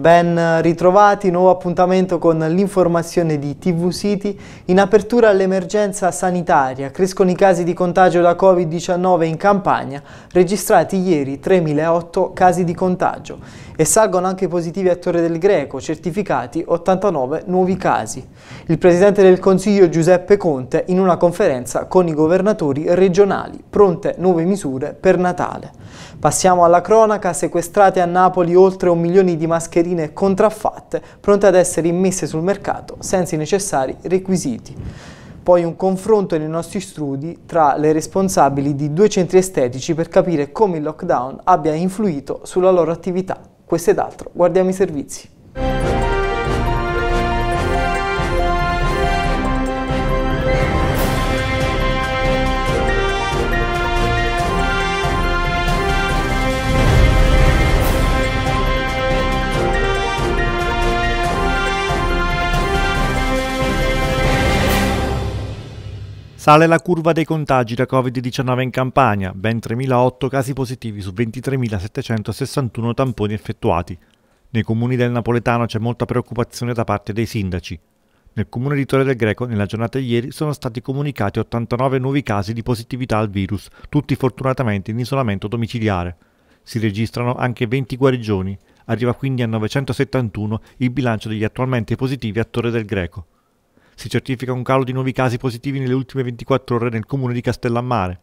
Ben ritrovati, nuovo appuntamento con l'informazione di TV City. In apertura all'emergenza sanitaria, crescono i casi di contagio da Covid-19 in Campania, registrati ieri 3.008 casi di contagio e salgono anche i positivi a Torre del Greco, certificati 89 nuovi casi. Il Presidente del Consiglio Giuseppe Conte in una conferenza con i governatori regionali, pronte nuove misure per Natale. Passiamo alla cronaca, sequestrate a Napoli oltre un milione di mascherine mascherine contraffatte pronte ad essere immesse sul mercato senza i necessari requisiti. Poi un confronto nei nostri studi tra le responsabili di due centri estetici per capire come il lockdown abbia influito sulla loro attività. Questo ed altro, guardiamo i servizi. Sale la curva dei contagi da Covid-19 in Campania, ben 3.008 casi positivi su 23.761 tamponi effettuati. Nei comuni del Napoletano c'è molta preoccupazione da parte dei sindaci. Nel comune di Torre del Greco, nella giornata di ieri, sono stati comunicati 89 nuovi casi di positività al virus, tutti fortunatamente in isolamento domiciliare. Si registrano anche 20 guarigioni, arriva quindi a 971 il bilancio degli attualmente positivi a Torre del Greco si certifica un calo di nuovi casi positivi nelle ultime 24 ore nel comune di Castellammare.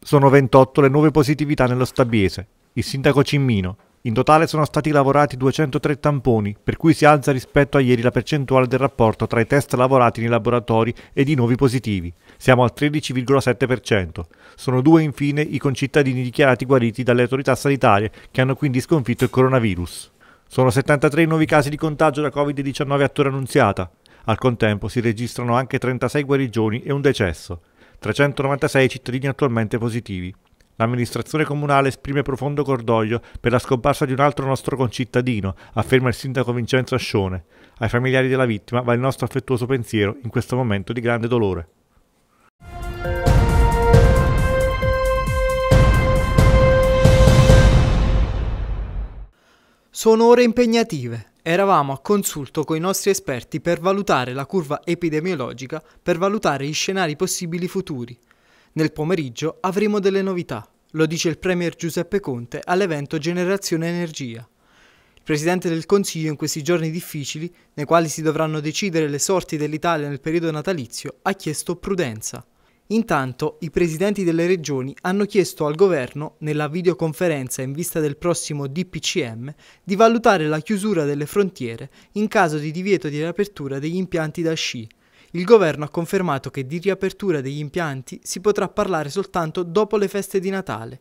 Sono 28 le nuove positività nello Stabiese. Il sindaco Cimmino. In totale sono stati lavorati 203 tamponi, per cui si alza rispetto a ieri la percentuale del rapporto tra i test lavorati nei laboratori ed i nuovi positivi. Siamo al 13,7%. Sono due infine i concittadini dichiarati guariti dalle autorità sanitarie che hanno quindi sconfitto il coronavirus. Sono 73 nuovi casi di contagio da Covid-19 a Torre Annunziata, al contempo si registrano anche 36 guarigioni e un decesso, 396 cittadini attualmente positivi. L'amministrazione comunale esprime profondo cordoglio per la scomparsa di un altro nostro concittadino, afferma il sindaco Vincenzo Ascione. Ai familiari della vittima va il nostro affettuoso pensiero in questo momento di grande dolore. Sono ore impegnative. Eravamo a consulto con i nostri esperti per valutare la curva epidemiologica, per valutare gli scenari possibili futuri. Nel pomeriggio avremo delle novità, lo dice il Premier Giuseppe Conte all'evento Generazione Energia. Il Presidente del Consiglio in questi giorni difficili, nei quali si dovranno decidere le sorti dell'Italia nel periodo natalizio, ha chiesto prudenza. Intanto i presidenti delle regioni hanno chiesto al governo, nella videoconferenza in vista del prossimo DPCM, di valutare la chiusura delle frontiere in caso di divieto di riapertura degli impianti da sci. Il governo ha confermato che di riapertura degli impianti si potrà parlare soltanto dopo le feste di Natale.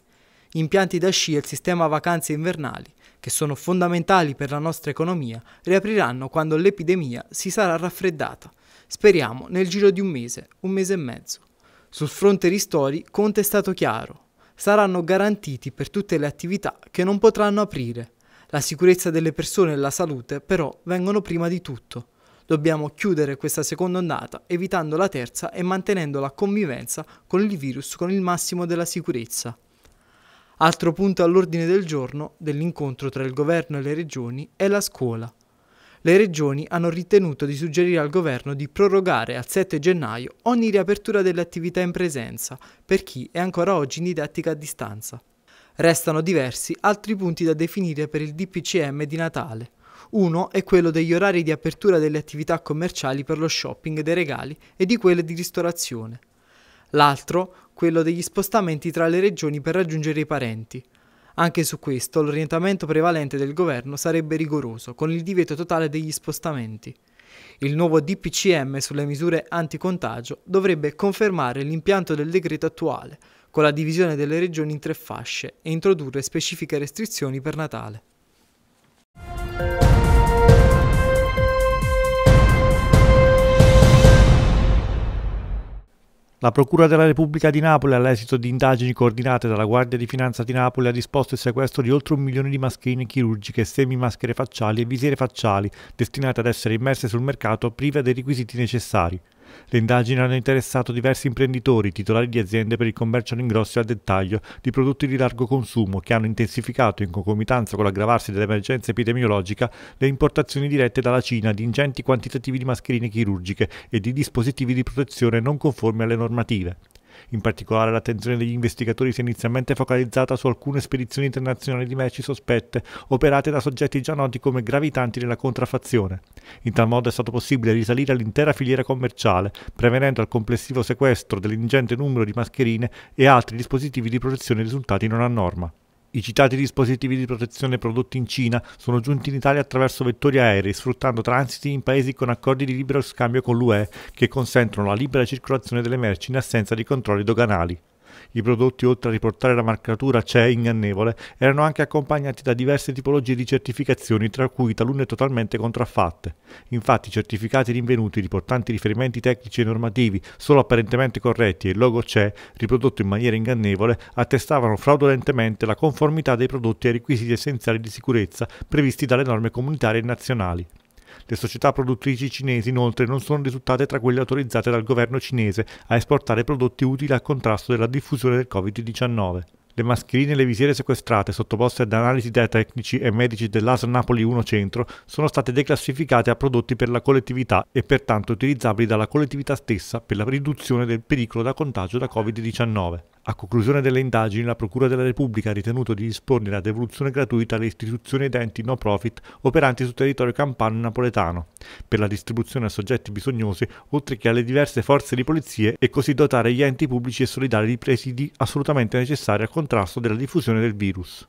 Gli Impianti da sci e il sistema vacanze invernali, che sono fondamentali per la nostra economia, riapriranno quando l'epidemia si sarà raffreddata. Speriamo nel giro di un mese, un mese e mezzo. Sul fronte ristori Conte è stato chiaro. Saranno garantiti per tutte le attività che non potranno aprire. La sicurezza delle persone e la salute però vengono prima di tutto. Dobbiamo chiudere questa seconda ondata evitando la terza e mantenendo la convivenza con il virus con il massimo della sicurezza. Altro punto all'ordine del giorno dell'incontro tra il governo e le regioni è la scuola le regioni hanno ritenuto di suggerire al governo di prorogare al 7 gennaio ogni riapertura delle attività in presenza per chi è ancora oggi in didattica a distanza. Restano diversi altri punti da definire per il DPCM di Natale. Uno è quello degli orari di apertura delle attività commerciali per lo shopping dei regali e di quelle di ristorazione. L'altro, quello degli spostamenti tra le regioni per raggiungere i parenti. Anche su questo l'orientamento prevalente del governo sarebbe rigoroso, con il divieto totale degli spostamenti. Il nuovo DPCM sulle misure anticontagio dovrebbe confermare l'impianto del decreto attuale, con la divisione delle regioni in tre fasce e introdurre specifiche restrizioni per Natale. La Procura della Repubblica di Napoli, all'esito di indagini coordinate dalla Guardia di Finanza di Napoli, ha disposto il sequestro di oltre un milione di mascherine chirurgiche, semi-maschere facciali e visiere facciali, destinate ad essere immesse sul mercato prive dei requisiti necessari. Le indagini hanno interessato diversi imprenditori, titolari di aziende per il commercio all'ingrosso e al dettaglio di prodotti di largo consumo che hanno intensificato, in concomitanza con l'aggravarsi dell'emergenza epidemiologica, le importazioni dirette dalla Cina di ingenti quantitativi di mascherine chirurgiche e di dispositivi di protezione non conformi alle normative. In particolare l'attenzione degli investigatori si è inizialmente focalizzata su alcune spedizioni internazionali di merci sospette operate da soggetti già noti come gravitanti nella contraffazione. In tal modo è stato possibile risalire all'intera filiera commerciale, prevenendo al complessivo sequestro dell'ingente numero di mascherine e altri dispositivi di protezione risultati non a norma. I citati dispositivi di protezione prodotti in Cina sono giunti in Italia attraverso vettori aerei, sfruttando transiti in paesi con accordi di libero scambio con l'UE che consentono la libera circolazione delle merci in assenza di controlli doganali. I prodotti, oltre a riportare la marcatura CE ingannevole, erano anche accompagnati da diverse tipologie di certificazioni, tra cui talune totalmente contraffatte. Infatti, i certificati rinvenuti riportanti riferimenti tecnici e normativi solo apparentemente corretti e il logo CE, riprodotto in maniera ingannevole, attestavano fraudolentemente la conformità dei prodotti ai requisiti essenziali di sicurezza previsti dalle norme comunitarie e nazionali. Le società produttrici cinesi inoltre non sono risultate tra quelle autorizzate dal governo cinese a esportare prodotti utili al contrasto della diffusione del Covid-19. Le mascherine e le visiere sequestrate, sottoposte ad analisi dai tecnici e medici dell'ASL Napoli 1 Centro, sono state declassificate a prodotti per la collettività e pertanto utilizzabili dalla collettività stessa per la riduzione del pericolo da contagio da Covid-19. A conclusione delle indagini, la Procura della Repubblica ha ritenuto di disporne la devoluzione gratuita alle istituzioni ed enti no profit operanti sul territorio campano e napoletano, per la distribuzione a soggetti bisognosi, oltre che alle diverse forze di polizia e così dotare gli enti pubblici e solidari di presidi assolutamente necessari al contrasto della diffusione del virus.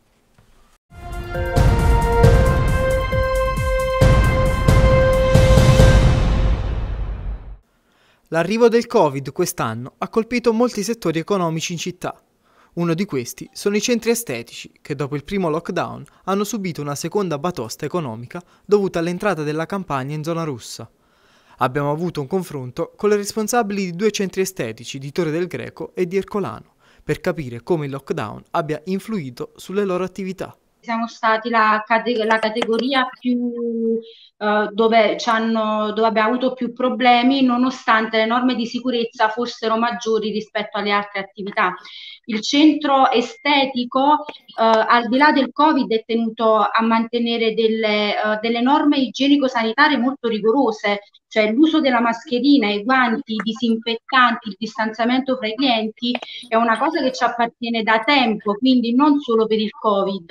L'arrivo del Covid quest'anno ha colpito molti settori economici in città. Uno di questi sono i centri estetici, che dopo il primo lockdown hanno subito una seconda batosta economica dovuta all'entrata della campagna in zona russa. Abbiamo avuto un confronto con le responsabili di due centri estetici di Torre del Greco e di Ercolano, per capire come il lockdown abbia influito sulle loro attività siamo stati la, la categoria più, eh, dove, dove, abbiamo avuto più problemi nonostante le norme di sicurezza fossero maggiori rispetto alle altre attività. Il centro estetico, eh, al di là del Covid, è tenuto a mantenere delle, eh, delle norme igienico-sanitarie molto rigorose, cioè l'uso della mascherina, i guanti, i disinfettanti, il distanziamento fra i clienti è una cosa che ci appartiene da tempo, quindi non solo per il Covid.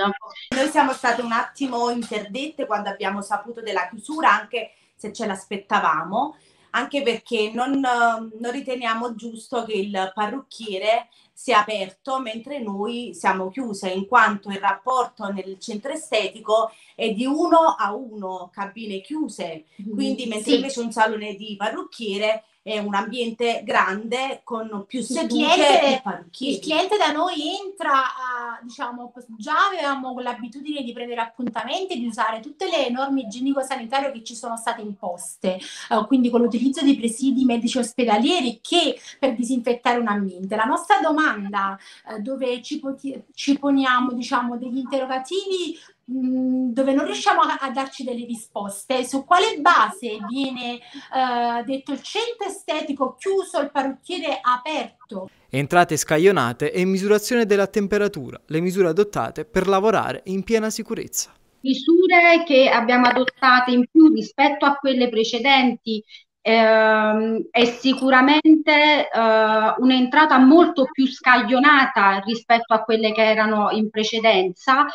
Noi siamo state un attimo interdette quando abbiamo saputo della chiusura, anche se ce l'aspettavamo anche perché non, ehm, non riteniamo giusto che il parrucchiere sia aperto mentre noi siamo chiuse, in quanto il rapporto nel centro estetico è di uno a uno, cabine chiuse, mm-hmm. quindi mentre sì. invece un salone di parrucchiere è un ambiente grande con più sedute e parrucchieri. Il cliente da noi entra, a, diciamo, già avevamo l'abitudine di prendere appuntamenti, di usare tutte le norme igienico-sanitarie che ci sono state imposte, uh, quindi con l'utilizzo di presidi medici ospedalieri che per disinfettare un ambiente. La nostra domanda uh, dove ci, poti- ci poniamo diciamo, degli interrogativi Mm, dove non riusciamo a, a, darci delle risposte, su quale base viene eh, detto il centro estetico chiuso, il parrucchiere aperto. Entrate scaglionate e misurazione della temperatura, le misure adottate per lavorare in piena sicurezza. Misure che abbiamo adottato in più rispetto a quelle precedenti eh, è sicuramente eh, un'entrata molto più scaglionata rispetto a quelle che erano in precedenza,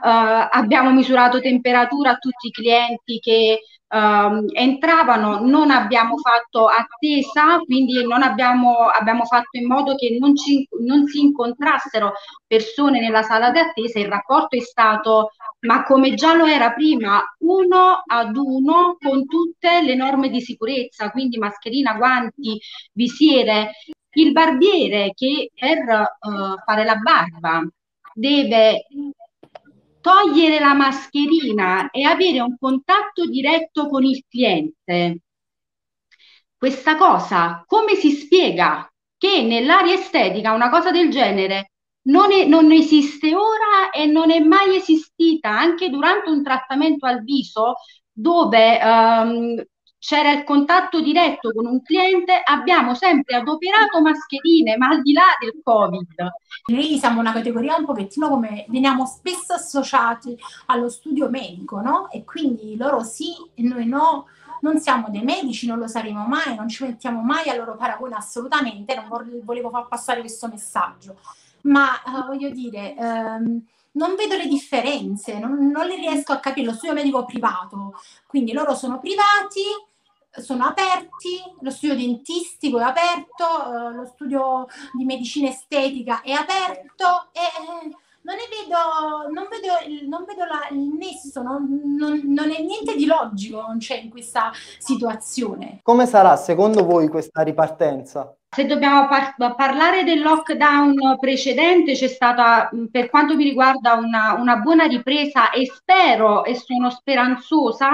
Uh, abbiamo misurato temperatura a tutti i clienti che uh, entravano, non abbiamo fatto attesa, quindi non abbiamo, abbiamo fatto in modo che non, ci, non, si incontrassero persone nella sala d'attesa, il rapporto è stato, ma come già lo era prima, uno ad uno con tutte le norme di sicurezza, quindi mascherina, guanti, visiere. Il barbiere che per uh, fare la barba deve togliere la mascherina e avere un contatto diretto con il cliente. Questa cosa come si spiega che nell'area estetica una cosa del genere non, è, non esiste ora e non è mai esistita anche durante un trattamento al viso dove ehm, c'era il contatto diretto con un cliente, abbiamo sempre adoperato mascherine, ma al di là del Covid. Noi siamo una categoria un pochettino come veniamo spesso associati allo studio medico, no? E quindi loro sì e noi no. Non siamo dei medici, non lo saremo mai, non ci mettiamo mai al loro paragone assolutamente, non volevo far passare questo messaggio. Ma eh, voglio dire, ehm, non vedo le differenze, non, non le riesco a capire, lo studio medico privato, quindi loro sono privati, sono aperti, lo studio dentistico è aperto, eh, lo studio di medicina estetica è aperto e eh, non, vedo, non vedo, non vedo la, il nesso, non, non, non, è niente di logico, non c'è in questa situazione. Come sarà secondo voi questa ripartenza? Se dobbiamo par- parlare del lockdown precedente, c'è stata, per quanto mi riguarda, una, una buona ripresa e spero e sono speranzosa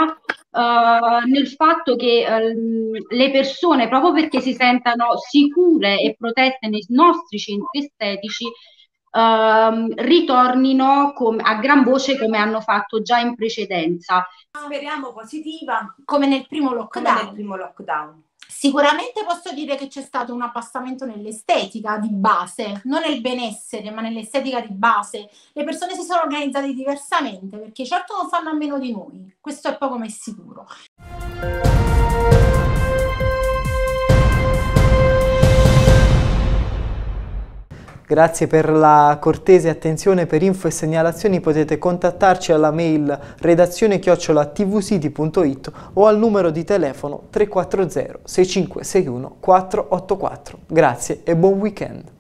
eh, nel fatto che uh, le persone, proprio perché si sentano sicure e protette nei nostri centri estetici, uh, ritornino com- a gran voce come hanno fatto già in precedenza. Speriamo positiva come nel primo lockdown. Come nel primo lockdown. Sicuramente posso dire che c'è stato un abbassamento nell'estetica di base, non nel benessere, ma nell'estetica di base. Le persone si sono organizzate diversamente perché certo non fanno a meno di noi, questo è poco ma è sicuro. Grazie per la cortese attenzione, per info e segnalazioni potete contattarci alla mail redazione chiocciola tvsiti.it o al numero di telefono 340 6561 484. Grazie e buon weekend!